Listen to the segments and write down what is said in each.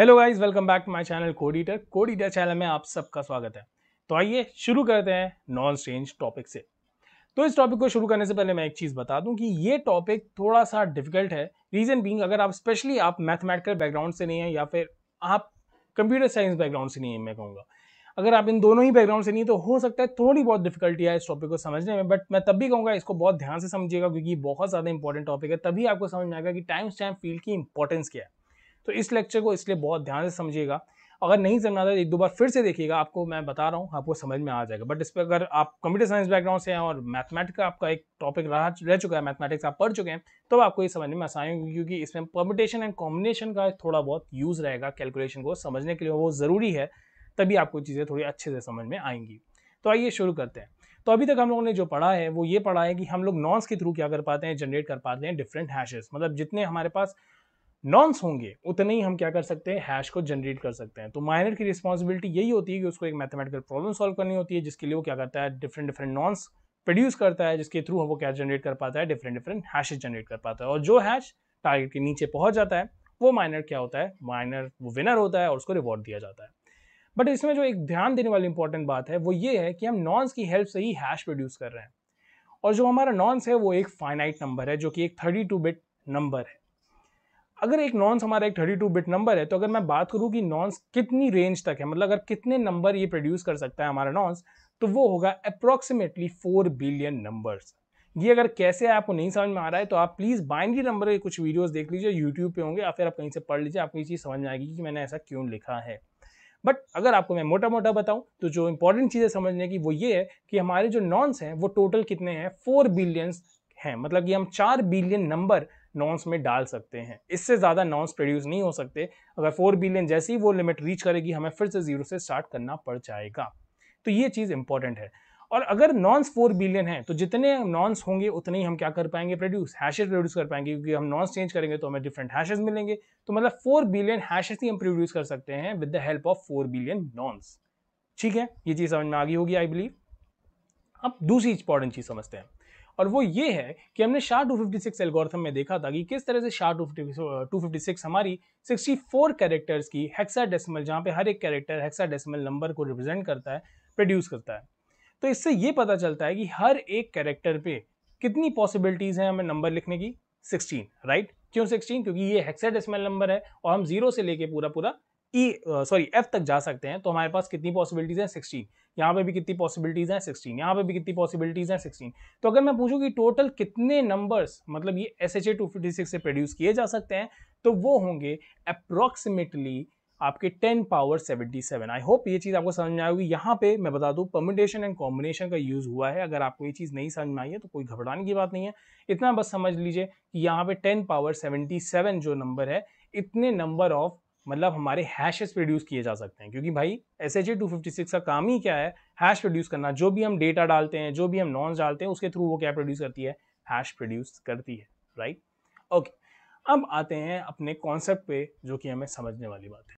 Hello guys welcome back to my channel code eater channel में आप सबका स्वागत है तो आइए शुरू करते हैं नॉन स्ट्रेंज टॉपिक से तो इस टॉपिक को शुरू करने से पहले मैं एक चीज़ बता दूं कि ये टॉपिक थोड़ा सा डिफिकल्ट है रीज़न बीइंग अगर आप स्पेशली आप मैथमेटिकल बैकग्राउंड से नहीं है या फिर आप कंप्यूटर साइंस बैकग्राउंड से नहीं है मैं कहूँगा अगर आप इन दोनों ही बैकग्राउंड से नहीं तो हो सकता है थोड़ी बहुत डिफिकल्टी आए इस टॉपिक को समझने में बट मैं तब भी कहूँगा इसको बहुत ध्यान से समझिएगा क्योंकि बहुत ज़्यादा इंपॉर्टेंट टॉपिक है तभी आपको समझ में आएगा कि टाइम स्टैम फील्ड की इंपॉर्टेंस क्या है तो इस लेक्चर को इसलिए बहुत ध्यान से समझिएगा अगर नहीं समझ आता तो एक दो बार फिर से देखिएगा आपको मैं बता रहा हूँ आपको समझ में आ जाएगा बट इस पर अगर आप कंप्यूटर साइंस बैकग्राउंड से हैं और मैथमेटिक्स आपका एक टॉपिक रहा रह चुका है मैथमेटिक्स आप पढ़ चुके हैं तो आपको ये समझ में आसानी होगी क्योंकि इसमें परमिटेशन एंड कॉम्बिनेशन का थोड़ा बहुत यूज़ रहेगा कैलकुलेशन को समझने के लिए वो ज़रूरी है तभी आपको चीज़ें थोड़ी अच्छे से समझ में आएंगी तो आइए शुरू करते हैं तो अभी तक हम लोगों ने जो पढ़ा है वो ये पढ़ा है कि हम लोग नॉन्स के थ्रू क्या कर पाते हैं जनरेट कर पाते हैं डिफरेंट हैशेस मतलब जितने हमारे पास नॉन्स होंगे उतने ही हम क्या कर सकते हैं हैश को जनरेट कर सकते हैं तो माइनर की रिस्पॉन्सिबिलिटी यही होती है कि उसको एक मैथमेटिकल प्रॉब्लम सॉल्व करनी होती है जिसके लिए वो क्या करता है डिफरेंट डिफरेंट नॉन्स प्रोड्यूस करता है जिसके थ्रू वो क्या जनरेट कर पाता है डिफरेंट डिफरेंट हैश जनरेट कर पाता है और जो हैश टारगेट के नीचे पहुंच जाता है वो माइनर क्या होता है माइनर वो विनर होता है और उसको रिवॉर्ड दिया जाता है बट इसमें जो एक ध्यान देने वाली इंपॉर्टेंट बात है वो ये है कि हम नॉन्स की हेल्प से ही हैश प्रोड्यूस कर रहे हैं और जो हमारा नॉन्स है वो एक फाइनाइट नंबर है जो कि एक थर्टी टू बिट नंबर है अगर एक नॉन्स हमारा एक 32 बिट नंबर है तो अगर मैं बात करूँ कि नॉन्स कितनी रेंज तक है मतलब अगर कितने नंबर ये प्रोड्यूस कर सकता है हमारा नॉन्स तो वो होगा अप्रॉक्सीमेटली फोर बिलियन नंबर्स ये अगर कैसे है आपको नहीं समझ में आ रहा है तो आप प्लीज़ बाइनरी नंबर के कुछ वीडियोस देख लीजिए यूट्यूब पे होंगे या फिर आप कहीं से पढ़ लीजिए आपको ये चीज़ समझ में आएगी कि मैंने ऐसा क्यों लिखा है बट अगर आपको मैं मोटा मोटा बताऊं तो जो इंपॉर्टेंट चीज़ें समझने की वो ये है कि हमारे जो नॉन्स हैं वो टोटल कितने हैं फोर बिलियंस हैं मतलब कि हम चार बिलियन नंबर नॉन्स में डाल सकते हैं इससे ज़्यादा नॉन्स प्रोड्यूस नहीं हो सकते अगर फोर बिलियन जैसी वो लिमिट रीच करेगी हमें फिर से ज़ीरो से स्टार्ट करना पड़ जाएगा तो ये चीज़ इंपॉर्टेंट है और अगर नॉन्स फोर बिलियन है तो जितने नॉन्स होंगे उतने ही हम क्या कर पाएंगे प्रोड्यूस हैशेज प्रोड्यूस कर पाएंगे क्योंकि हम नॉन्स चेंज करेंगे तो हमें डिफरेंट हैशेज मिलेंगे तो मतलब फोर बिलियन हैशेज ही हम प्रोड्यूस कर सकते हैं with the help of four billion nonce ठीक है ये चीज़ समझ में आ गई होगी आई बिलीव अब दूसरी इंपॉर्टेंट चीज़ समझते हैं और वो ये है कि हमने शार सिक्स एल्गोरथम में देखा था कि किस तरह से शार सिक्स हमारी सिक्सटी फोर कैरेक्टर्स की हेक्सा डेसिमल जहाँ पे हर एक कैरेक्टर हेक्सा डेसिमल नंबर को रिप्रेजेंट करता है प्रोड्यूस करता है तो इससे ये पता चलता है कि हर एक कैरेक्टर पे कितनी पॉसिबिलिटीज़ हैं हमें नंबर लिखने की सिक्सटीन राइट right? क्यों सिक्सटीन क्योंकि ये हेक्सा डेसिमल नंबर है और हम जीरो से लेके पूरा पूरा ई सॉरी एफ तक जा सकते हैं तो हमारे पास कितनी पॉसिबिलिटीज़ हैं सिक्सटीन यहाँ पे भी कितनी पॉसिबिलिटीज़ हैं सिक्सटीन यहाँ पे भी कितनी पॉसिबिलिटीज़ हैं सिक्सटीन तो अगर मैं पूछूँ कि टोटल कितने नंबर्स मतलब ये S H A two fifty six से प्रोड्यूस किए जा सकते हैं तो वो होंगे अप्रॉक्सीमेटली आपके 10 पावर 77 आई होप ये चीज़ आपको समझ में आएगी यहाँ पे मैं बता दूँ परमिटेशन एंड कॉम्बिनेशन का यूज़ हुआ है अगर आपको ये चीज़ नहीं समझ में आई है तो कोई घबराने की बात नहीं है इतना बस समझ लीजिए कि यहाँ पे 10 पावर 77 जो नंबर है इतने नंबर ऑफ मतलब हमारे हैशेस प्रोड्यूस किए जा सकते हैं क्योंकि भाई एस एच का काम ही क्या है हैश प्रोड्यूस करना जो भी हम डेटा डालते हैं जो भी हम नॉन्स डालते हैं उसके थ्रू वो क्या प्रोड्यूस करती है हैश प्रोड्यूस करती है राइट ओके अब आते हैं अपने कॉन्सेप्ट पे जो कि हमें समझने वाली बात है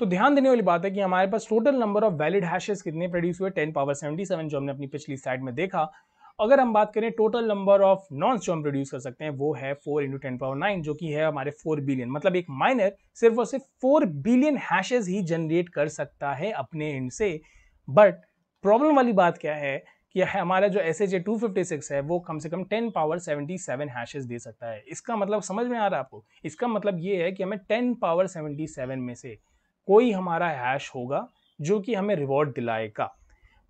तो ध्यान देने वाली बात है कि हमारे पास total number of valid hashes कितने प्रोड्यूस हुए टेन पावर सेवेंटी सेवन जो हमने अपनी पिछली साइड में देखा अगर हम बात करें टोटल नंबर ऑफ नॉन्स जो हम प्रोड्यूस कर सकते हैं वो है four into ten power nine जो कि है हमारे फोर बिलियन मतलब एक माइनर सिर्फ और सिर्फ फोर बिलियन हैशेज ही जनरेट कर सकता है अपने एंड से बट प्रॉब्लम वाली बात क्या है कि हमारा जो S H A two fifty six है वो कम से कम ten power seventy seven hashes दे सकता है इसका मतलब समझ में आ रहा है आपको इसका मतलब ये है कि हमें टेन पावर सेवेंटी सेवन में से कोई हमारा हैश होगा जो कि हमें रिवॉर्ड दिलाएगा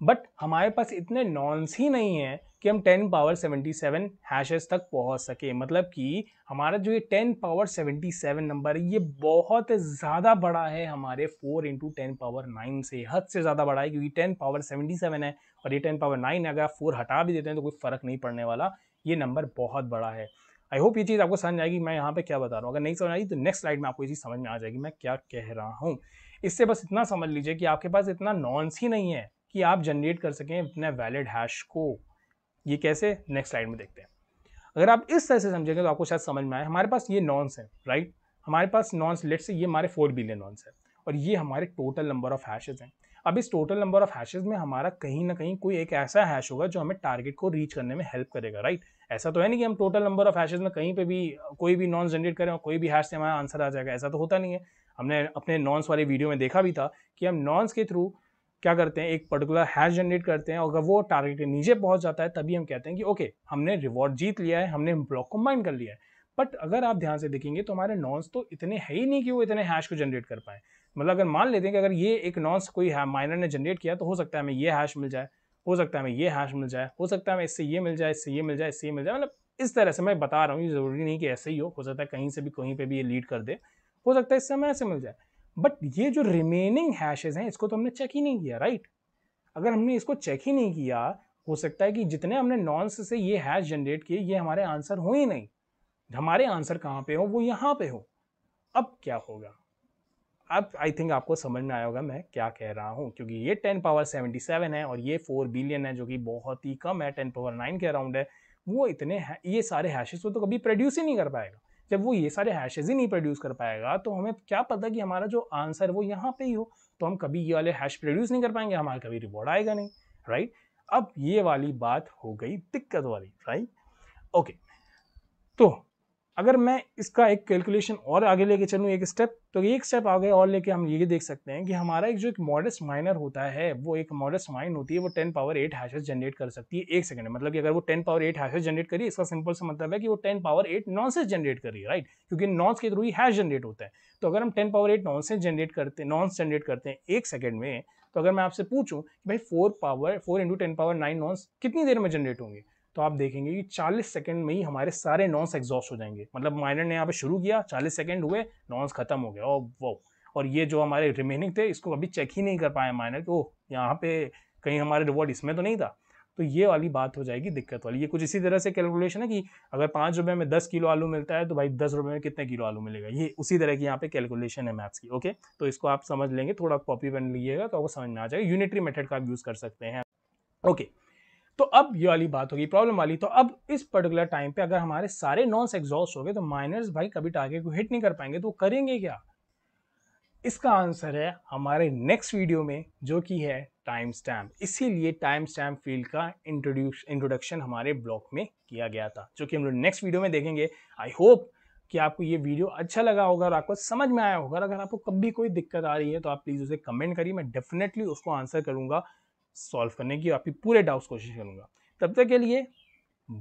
बट हमारे पास इतने नॉन्स ही नहीं हैं कि हम 10 पावर 77 हैशेस तक पहुंच सके मतलब कि हमारा जो ये 10 पावर 77 नंबर है ये बहुत ज़्यादा बड़ा है हमारे 4 इंटू टेन पावर 9 से हद से ज़्यादा बड़ा है क्योंकि 10 पावर 77 है और ये 10 पावर 9 है अगर आप 4 हटा भी देते हैं तो कोई फ़र्क नहीं पड़ने वाला ये नंबर बहुत बड़ा है आई होप ये चीज़ आपको समझ आएगी मैं यहाँ पे क्या बता रहा हूँ अगर नहीं समझ आई तो नेक्स्ट स्लाइड में आपको ये चीज़ समझ में आ जाएगी मैं क्या कह रहा हूँ इससे बस इतना समझ लीजिए कि आपके पास इतना नॉन्स ही नहीं है कि आप जनरेट कर सकें अपना वैलिड हैश को ये कैसे नेक्स्ट स्लाइड में देखते हैं अगर आप इस तरह से समझेंगे तो आपको शायद समझ में आए हमारे पास ये नॉन्स है राइट हमारे पास नॉन्स लेट से ये हमारे फोर बिलियन नॉन्स है और ये हमारे टोटल नंबर ऑफ हैशेज हैं अब इस टोटल नंबर ऑफ हैशेज में हमारा कहीं ना कहीं कोई एक ऐसा हैश होगा जो हमें टारगेट को रीच करने में हेल्प करेगा राइट ऐसा तो है नहीं कि हम टोटल नंबर ऑफ हैशेज में कहीं पे भी कोई भी नॉन्स जनरेट करें और कोई भी हैश से हमारा आंसर आ जाएगा ऐसा तो होता नहीं है हमने अपने नॉन्स वाले वीडियो में देखा भी था कि हम नॉन्स के थ्रू क्या करते हैं एक पर्टिकुलर हैश जनरेट करते हैं और अगर वो टारगेट के नीचे पहुंच जाता है तभी हम कहते हैं कि ओके हमने रिवॉर्ड जीत लिया है हमने ब्लॉक को माइंड कर लिया है बट अगर आप ध्यान से देखेंगे तो हमारे नॉन्स तो इतने है ही नहीं कि वो इतने हैश को जनरेट कर पाए मतलब अगर मान लेते हैं कि अगर ये एक नॉन्स कोई माइनर ने जनरेट किया तो हो सकता है हमें ये हैश मिल जाए हो सकता है हमें ये हैश मिल जाए हो सकता है हमें इससे ये मिल जाए इससे ये मिल जाए इससे ये मिल जाए मतलब इस तरह से मैं बता रहा हूँ ये ज़रूरी नहीं कि ऐसे ही हो हो सकता है कहीं से भी कहीं पर भी ये लीड कर दे हो सकता है इससे हमें ऐसे मिल जाए बट ये जो रिमेनिंग हैशेज हैं इसको तो हमने चेक ही नहीं किया राइट अगर हमने इसको चेक ही नहीं किया हो सकता है कि जितने हमने नॉन्स से ये हैश जनरेट किए ये हमारे आंसर हो ही नहीं हमारे आंसर कहाँ पे हो वो यहाँ पे हो अब क्या होगा अब आई थिंक आपको समझ में आया होगा मैं क्या कह रहा हूँ क्योंकि ये टेन पावर सेवेंटी सेवन है और ये फोर बिलियन है जो कि बहुत ही कम है टेन पावर नाइन के अराउंड है वो इतने है, ये सारे हैशेस को तो कभी प्रोड्यूस ही नहीं कर पाएगा जब वो ये सारे हैशेज ही नहीं प्रोड्यूस कर पाएगा तो हमें क्या पता कि हमारा जो आंसर वो यहाँ पे ही हो तो हम कभी ये वाले हैश प्रोड्यूस नहीं कर पाएंगे हमारा कभी रिवॉर्ड आएगा नहीं राइट अब ये वाली बात हो गई दिक्कत वाली राइट ओके तो अगर मैं इसका एक कैलकुलेशन और आगे लेके चलूँ एक स्टेप तो एक स्टेप आगे और लेके हम ये देख सकते हैं कि हमारा एक जो एक मॉडस्ट माइनर होता है वो एक मॉडस्ट माइन होती है वो ten power eight hashes generate कर सकती है एक सेकंड में मतलब कि अगर वो ten power eight hashes generate करिए इसका सिंपल सा मतलब है कि वो ten power eight nonces generate करी राइट क्योंकि नॉन्स के थ्रू ही हैश जनरेट होता है तो अगर हम ten power eight nonces generate करते नॉन्स जनरेट करते हैं एक सेकेंड में तो अगर मैं आपसे पूछूँ कि भाई four power four into ten power nine nonce कितनी देर में जनरेट होंगे तो आप देखेंगे कि 40 सेकंड में ही हमारे सारे नॉन्स एग्जॉस्ट हो जाएंगे मतलब माइनर ने यहाँ पे शुरू किया 40 सेकंड हुए नॉन्स खत्म हो गए ओ वो और ये जो हमारे रिमेनिंग थे इसको अभी चेक ही नहीं कर पाए माइनर कि ओह यहाँ पे कहीं हमारे रिवॉर्ड इसमें तो नहीं था तो ये वाली बात हो जाएगी दिक्कत वाली ये कुछ इसी तरह से कैलकुलेशन है कि अगर पाँच रुपये में दस किलो आलू मिलता है तो भाई दस रुपये में कितने किलो आलू मिलेगा ये उसी तरह की यहाँ पे कैलकुलेशन है मैथ्स की ओके तो इसको आप समझ लेंगे थोड़ा कॉपी पेन लीजिएगा तो आपको समझ में आ जाएगा यूनिटरी मेथड का आप यूज़ कर सकते हैं ओके तो अब ये वाली बात होगी प्रॉब्लम वाली तो अब इस पर्टिकुलर टाइम पे अगर हमारे सारे नॉन्स एग्जॉस्ट हो गए तो माइनर्स भाई कभी टारगेट को हिट नहीं कर पाएंगे तो करेंगे क्या इसका आंसर है हमारे नेक्स्ट वीडियो में जो कि है टाइम स्टैम्प इसीलिए टाइम स्टैम्प फील्ड का इंट्रोड्यूस इंट्रोडक्शन हमारे ब्लॉक में किया गया था जो कि हम लोग नेक्स्ट वीडियो में देखेंगे आई होप कि आपको ये वीडियो अच्छा लगा होगा और आपको समझ में आया होगा अगर आपको कभी कोई दिक्कत आ रही है तो आप प्लीज़ उसे कमेंट करिए मैं डेफिनेटली उसको आंसर करूँगा सॉल्व करने की आपकी पूरे डाउट्स कोशिश करूँगा तब तक के लिए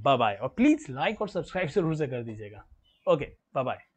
बाय और प्लीज़ लाइक और सब्सक्राइब ज़रूर से कर दीजिएगा ओके बाय